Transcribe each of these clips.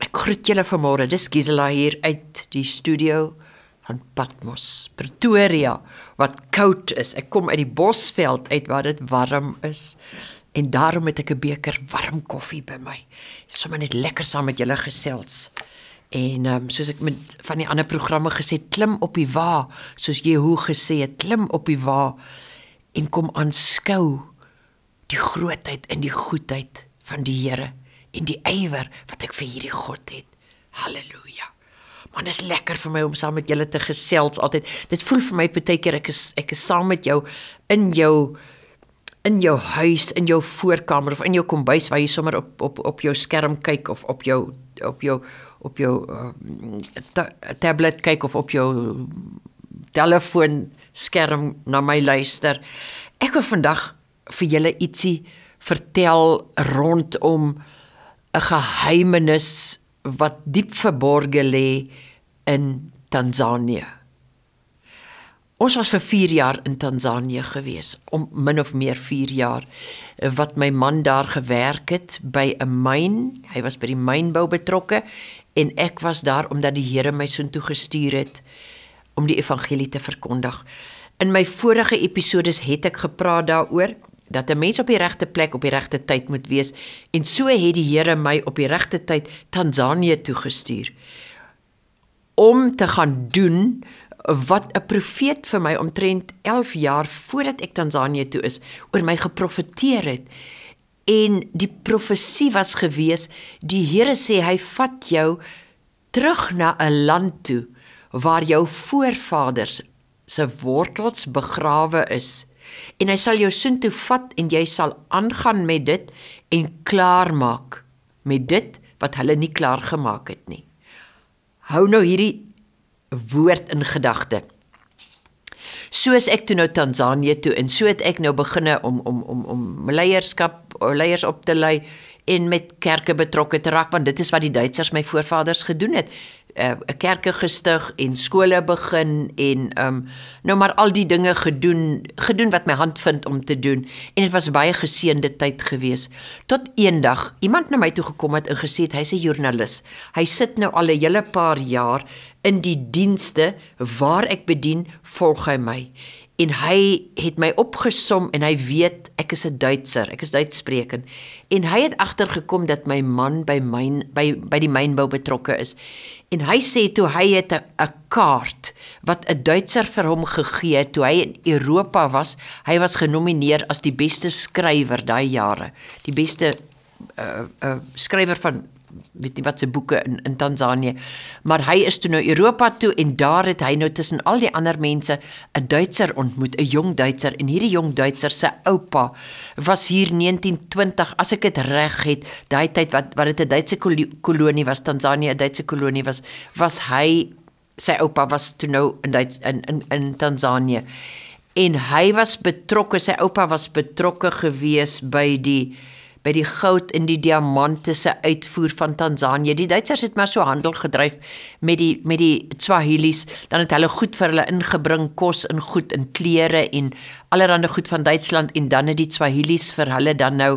Ek groet julle vanmôre. Dis Gisela hier uit die studio van Patmos, Pretoria, wat koud is. Ek kom uit die Bosveld uit waar dit warm is. En daarom het ek 'n beker warm koffie by my. Sommige net lekker saam met julle gesels. En ehm um, soos ek met van die ander programme gesê, klim op die wa, soos jy hoe gesê het, klim op die wa en kom aanskou die grootheid en die goedheid van die Here en die ywer wat ek vir hierdie God het. Halleluja. Man, dit is lekker vir my om saam met julle te gesels altyd. Dit voel vir my baie keer ek is ek is saam met jou in jou in jou huis, in jou voorkamer of in jou kombuis waar jy sommer op op op jou skerm kyk of op jou op jou op jou uh, ta tablet kyk of op jou telefoon skerm na my luister. Ek wil vandag vir julle ietsie vertel rondom 'n geheimenis wat diep verborge lê in Tansanië. Ons was vir 4 jaar in Tansanië gewees, om min of meer 4 jaar wat my man daar gewerk het by 'n myn. Hy was by die mynbou betrokke en ek was daar omdat die Here my soontoe gestuur het om die evangelie te verkondig. In my vorige episode het ek gepraat daaroor dat 'n mens op die regte plek op die regte tyd moet wees en so het die Here my op die regte tyd Tansanië toe gestuur om te gaan doen wat 'n profeet vir my omtrent 11 jaar voordat ek Tansanië toe is oor my geprofeteer het en die profesie was gewees die Here sê hy vat jou terug na 'n land toe waar jou voorvaders se wortels begrawe is en hy sal jou soen toe vat en jy sal aangaan met dit en klaar maak met dit wat hulle nie klaar gemaak het nie. Hou nou hierdie woord in gedagte. Soos ek toe nou Tansanië toe en so het ek nou beginne om om om om leierskap eh, leiers op te lei en met kerke betrokke te raak want dit is wat die Duitsers my voorvaders gedoen het. 'n eh, kerke gestig en skole begin en um nou maar al die dinge gedoen gedoen wat my hand vind om te doen en dit was baie geseënde tyd gewees tot eendag iemand na my toe gekom het en gesê hy's 'n joernalis hy sit nou al 'n hele paar jaar in die dienste waar ek bedien volg hy my en hy het my opgesom en hy weet ek is 'n Duitser, ek is Duitssprekend. En hy het agtergekom dat my man by my by by die mynbou betrokke is. En hy sê toe hy het 'n kaart wat 'n Duitser vir hom gegee het toe hy in Europa was. Hy was genomineer as die beste skrywer daai jare, die beste uh, uh, skrywer van weet nie wat se boeke in in Tansanië maar hy is toe nou Europa toe en daar het hy nou tussen al die ander mense 'n Duitser ontmoet 'n jong Duitser en hierdie jong Duitser se oupa was hier 1920 as ek dit reg het daai tyd wat wat dit 'n Duitse kolonie was Tansanië 'n Duitse kolonie was was hy sy oupa was toe nou in Duits in in in Tansanië en hy was betrokke sy oupa was betrokke gewees by die by die goud en die diamante se uitvoer van Tansanië. Die Duitsers het maar so handel gedryf met die met die Swahilis, dan het hulle goed vir hulle ingebring kos en goed en klere en allerlei goed van Duitsland en dan het die Swahilis vir hulle dan nou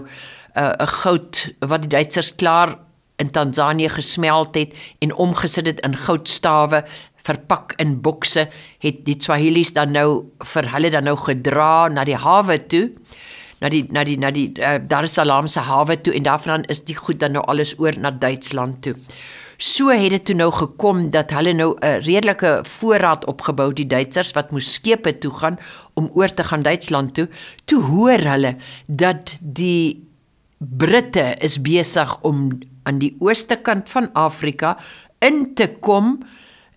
uh, 'n uh, goud wat die Duitsers klaar in Tansanië gesmelt het en omgesit het in goudstawe verpak in bokse het die Swahilis dan nou vir hulle dan nou gedra na die hawe toe. Uh na die na die na die uh, Dar es Salaam se hawe toe en daarvan is die goed dan nou alles oor na Duitsland toe. So het dit toe nou gekom dat hulle nou 'n redelike voorraad opgebou die Duitsers wat moes skepe toe gaan om oor te gaan Duitsland toe. Toe hoor hulle dat die Britte is besig om aan die ooste kant van Afrika in te kom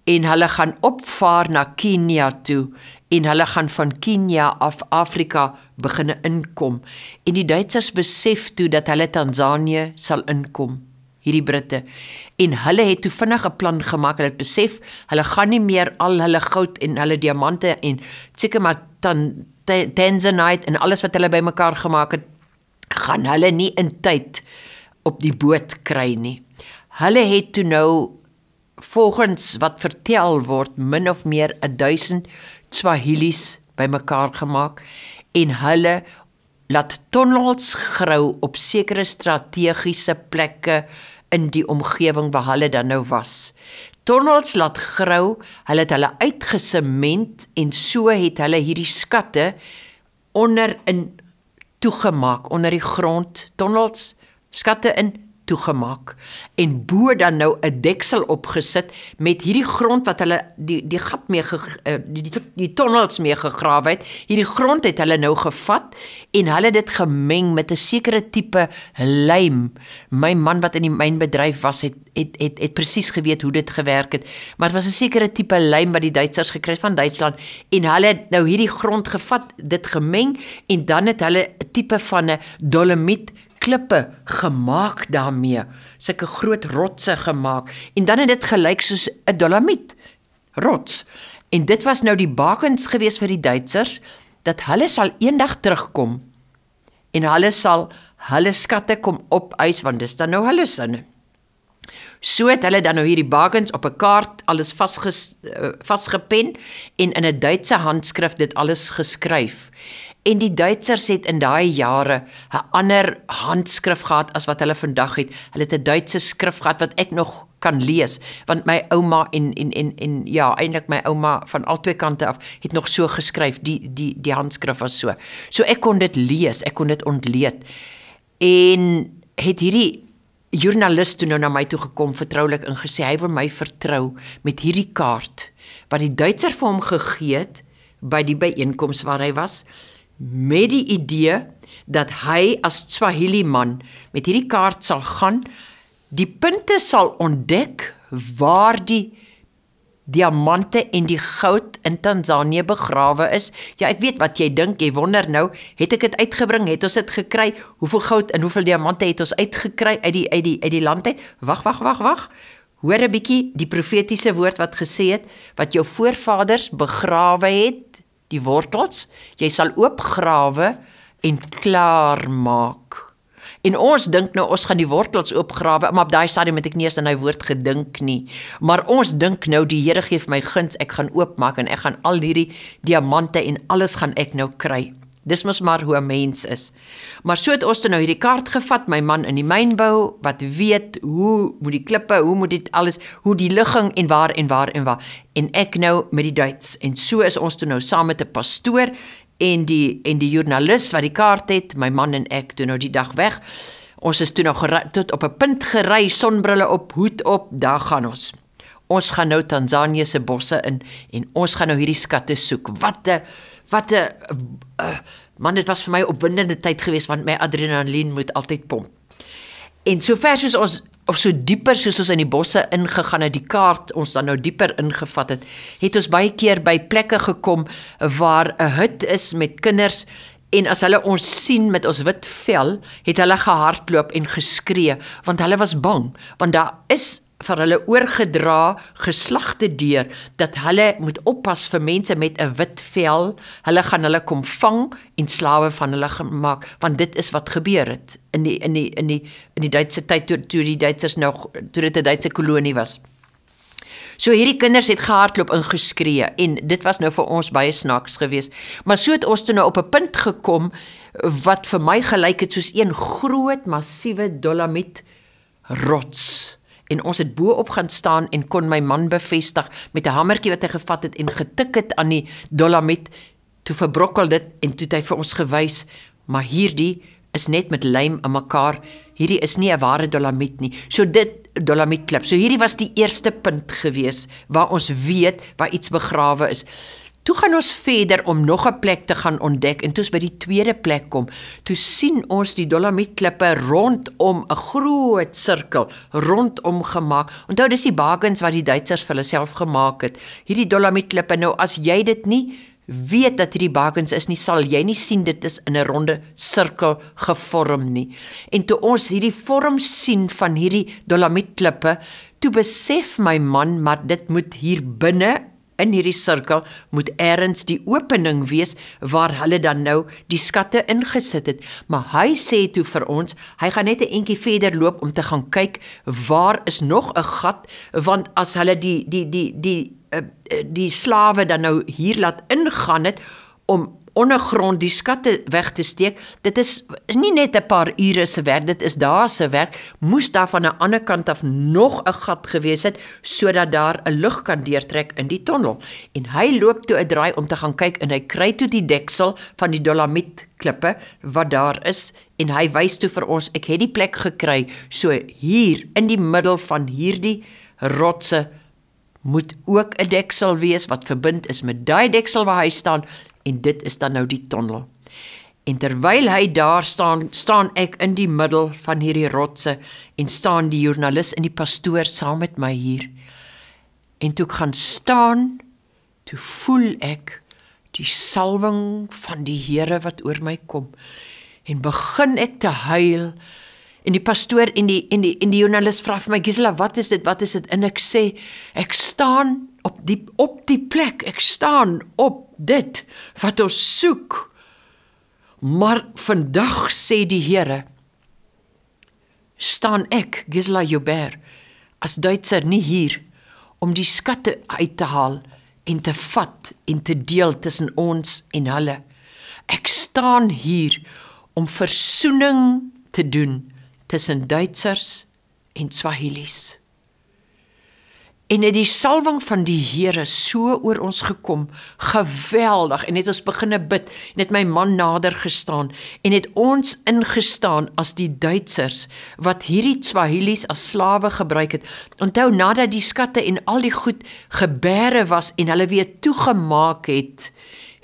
en hulle gaan opvaar na Kenia toe en hulle gaan van Kenia af Afrika begin inkom en die Duitsers besef toe dat hulle Tanzanië sal inkom hierdie Britte en hulle het toe vinnig 'n plan gemaak hulle het besef hulle gaan nie meer al hulle goud en hulle diamante en seker maar dan Tanzanite en alles wat hulle bymekaar gemaak het gaan hulle nie in tyd op die boot kry nie hulle het toe nou volgens wat vertel word min of meer 1000 Swahilis bymekaar gemaak en hulle laat tonnels grou op sekere strategiese plekke in die omgewing waar hulle dan nou was. Tonnels laat grou, hulle het hulle uitgesement en so het hulle hierdie skatte onder in toegemaak onder die grond tonnels skatte in toegemaak en bo dan nou 'n deksel opgesit met hierdie grond wat hulle die die gat mee ge, eh, die, die die tunnels mee gegrawe het. Hierdie grond het hulle nou gevat en hulle dit gemeng met 'n sekere tipe lijm. My man wat in die mynbedryf was het het het, het presies geweet hoe dit gewerk het, maar dit was 'n sekere tipe lijm wat die Duitsers gekry het van Duitsland en hulle het nou hierdie grond gevat, dit gemeng en dan het hulle 'n tipe van 'n dolomiet klippe gemaak daarmee, sulke groot rotse gemaak en dan het dit gelyk soos 'n dolomiet rots. En dit was nou die bakens gewees vir die Duitsers dat hulle sal eendag terugkom en hulle sal hulle skatte kom opeis want dis dan nou hulle sinne. So het hulle dan nou hierdie bakens op 'n kaart alles vasge eh, vasgepen en in 'n Duitse handskrif dit alles geskryf en die Duitsers het in daai jare 'n ander handskrif gehad as wat hulle vandag het. Hulle het 'n Duitse skrif gehad wat ek nog kan lees want my ouma en en en en ja eintlik my ouma van albei kante af het nog so geskryf die die die handskrif was so so ek kon dit lees ek kon dit ontleed en het hierdie joernalis toe nou na my toe gekom vertroulik ingesê hy wil my vertrou met hierdie kaart wat die Duitser vir hom gegee het by die byeenkoms waar hy was met die idee dat hy as Swahili man met hierdie kaart sal gaan die punte sal ontdek waar die diamante en die goud in Tansanië begrawe is. Ja, ek weet wat jy dink, jy wonder nou, het ek dit uitgebring? Het ons dit gekry? Hoeveel goud en hoeveel diamante het ons uitgekry uit die uit die uit die land uit? Wag, wag, wag, wag. Hoor 'n bietjie die profetiese woord wat gesê het wat jou voorvaders begrawe het die wortels, jy sal oopgrawe en klaar maak. En ons dink nou ons gaan die wortels oopgrawe, maar op daai stadium het ek nie eens aan hy woord gedink nie. Maar ons dink nou die Here gee vir my guns, ek gaan oopmaak en ek gaan al hierdie diamante en alles gaan ek nou kry. Dis mos maar hoe 'n mens is. Maar so het ons dan nou hierdie kaart gevat, my man in die mynbou wat weet hoe moet die klippe, hoe moet dit alles, hoe die ligging en waar en waar en waar. En ek nou met die Duits en so is ons toe nou saam met 'n pastoor en die en die joernalis wat die kaart het, my man en ek toe nou die dag weg. Ons is toe nou tot op 'n punt gery, sonbrille op, hoed op, daar gaan ons. Ons gaan nou Tansanië se bosse in en ons gaan nou hierdie skatte soek. Wat 'n wat 'n uh, eh, eh, man dit was vir my opwindende tyd geweest want my adrenalien moet altyd pomp. En sover soos ons of so dieper soos ons in die bosse ingegaan het, die kaart ons dan nou dieper ingevat het, het ons baie keer by plekke gekom waar 'n hut is met kinders en as hulle ons sien met ons wit vel, het hulle gehardloop en geskree want hulle was bang want daar is vir hulle oorgedra geslagte deur dat hulle moet oppas vir mense met 'n wit vel. Hulle gaan hulle kom vang en slawe van hulle gemaak want dit is wat gebeur het in die in die in die in die Duitse tyd toe toe die Duitsers nog toe dit 'n Duitse kolonie was. So hierdie kinders het gehardloop en geskree en dit was nou vir ons baie snaaks geweest. Maar so het ons toe nou op 'n punt gekom wat vir my gelyk het soos een groot massiewe dolomiet rots en ons het bo-op gaan staan en kon my man bevestig met 'n hamertjie wat hy gevat het en getik het aan die dolamiet toe verbrokkel dit en toe het hy vir ons gewys maar hierdie is net met lijm aan mekaar hierdie is nie 'n ware dolamiet nie so dit dolamiet klip so hierdie was die eerste punt gewees waar ons weet waar iets begrawe is Toe gaan ons verder om nog 'n plek te gaan ontdek en toe ons by die tweede plek kom, toe sien ons die dolomietklippe rondom 'n groot sirkel rondom gemaak. Onthou dis die bakens wat die Duitsers vir hulle self gemaak het. Hierdie dolomietklippe nou as jy dit nie weet dat hierdie bakens is nie, sal jy nie sien dit is in 'n ronde sirkel gevorm nie. En toe ons hierdie vorm sien van hierdie dolomietklippe, toe besef my man maar dit moet hier binne in hierdie sirkel moet eers die opening wees waar hulle dan nou die skatte ingesit het. Maar hy sê toe vir ons, hy gaan net 'n entjie verder loop om te gaan kyk waar is nog 'n gat want as hulle die die die die die, eh, die, eh, die slawe dan nou hier laat ingaan het om ondergrond die skatte weg te steek. Dit is is nie net 'n paar ure se werk, dit is dae se werk. Moes daar van 'n ander kant af nog 'n gat gewees het sodat daar 'n lug kan deurtrek in die tonnel. En hy loop toe 'n draai om te gaan kyk en hy kry toe die deksel van die dolomiet klippe wat daar is en hy wys toe vir ons ek het die plek gekry so hier in die middel van hierdie rotse moet ook 'n deksel wees wat verbind is met daai deksel waar hy staan en dit is dan nou die tonnel. En terwyl hy daar staan, staan ek in die middel van hierdie rotse en staan die joernalis en die pastoor saam met my hier. En toe ek gaan staan, toe voel ek die salwing van die Here wat oor my kom en begin ek te huil en die pastoor en die en die en die joernalis vra vir my Gisela wat is dit wat is dit en ek sê ek staan op die op die plek ek staan op dit wat ons soek. Maar vandag sê die Here staan ek Gisela Jubber as Duitser nie hier om die skatte uit te haal en te vat en te deel tussen ons en hulle. Ek staan hier om versoening te doen tussen Duitsers en Swahilis en het die salwing van die Here so oor ons gekom, geweldig en het ons begine bid en het my man nader gestaan en het ons ingestaan as die Duitsers wat hierdie Swahilis as slawe gebruik het. Onthou nadat die skatte en al die goed gebeere was en hulle weer toegemaak het,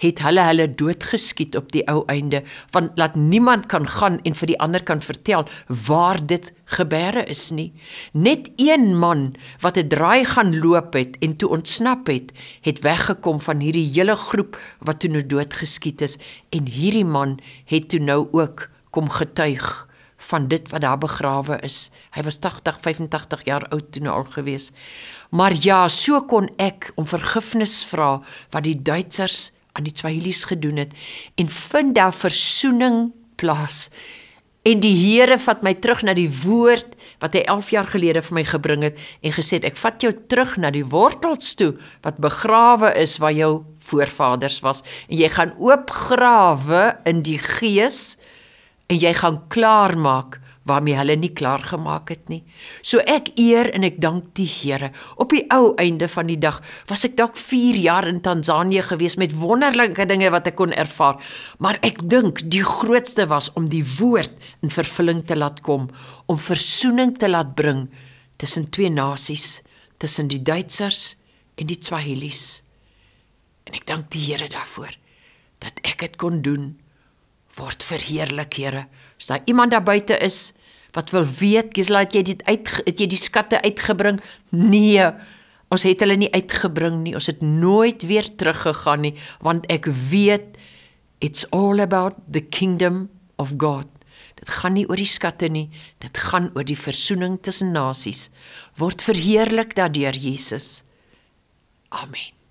het hulle hulle doodgeskiet op die ou einde want laat niemand kan gaan en vir die ander kan vertel waar dit gebeure is nie net een man wat 'n draai gaan loop het en toe ontsnap het het weggekom van hierdie hele groep wat toe nou doodgeskiet is en hierdie man het toe nou ook kom getuig van dit wat daar begrawe is hy was 80 85 jaar oud toe nou al gewees Maar ja, so kon ek om vergifnis vra wat die Duitsers aan die Tswahili's gedoen het en vind daar versoening plaas. En die Here vat my terug na die woord wat hy 11 jaar gelede vir my gebring het en gesê het ek vat jou terug na die wortels toe wat begrawe is waar jou voorvaders was en jy gaan oop grawe in die gees en jy gaan klaar maak waarmee hulle nie klaar gemaak het nie. So ek eer en ek dank die Here. Op die ou einde van die dag was ek dalk 4 jaar in Tansanië gewees met wonderlike dinge wat ek kon ervaar, maar ek dink die grootste was om die woord in vervulling te laat kom, om verzoening te laat bring tussen twee nasies, tussen die Duitsers en die Swahilis. En ek dank die Here daarvoor dat ek dit kon doen word verheerlik, Here. As daar iemand daar buite is wat wil weet, Gesla, het jy dit uit het jy die skatte uitgebring? Nee. Ons het hulle nie uitgebring nie. Ons het nooit weer teruggegaan nie, want ek weet it's all about the kingdom of God. Dit gaan nie oor die skatte nie, dit gaan oor die verzoening tussen nasies. Word verheerlik daardeur Jesus. Amen.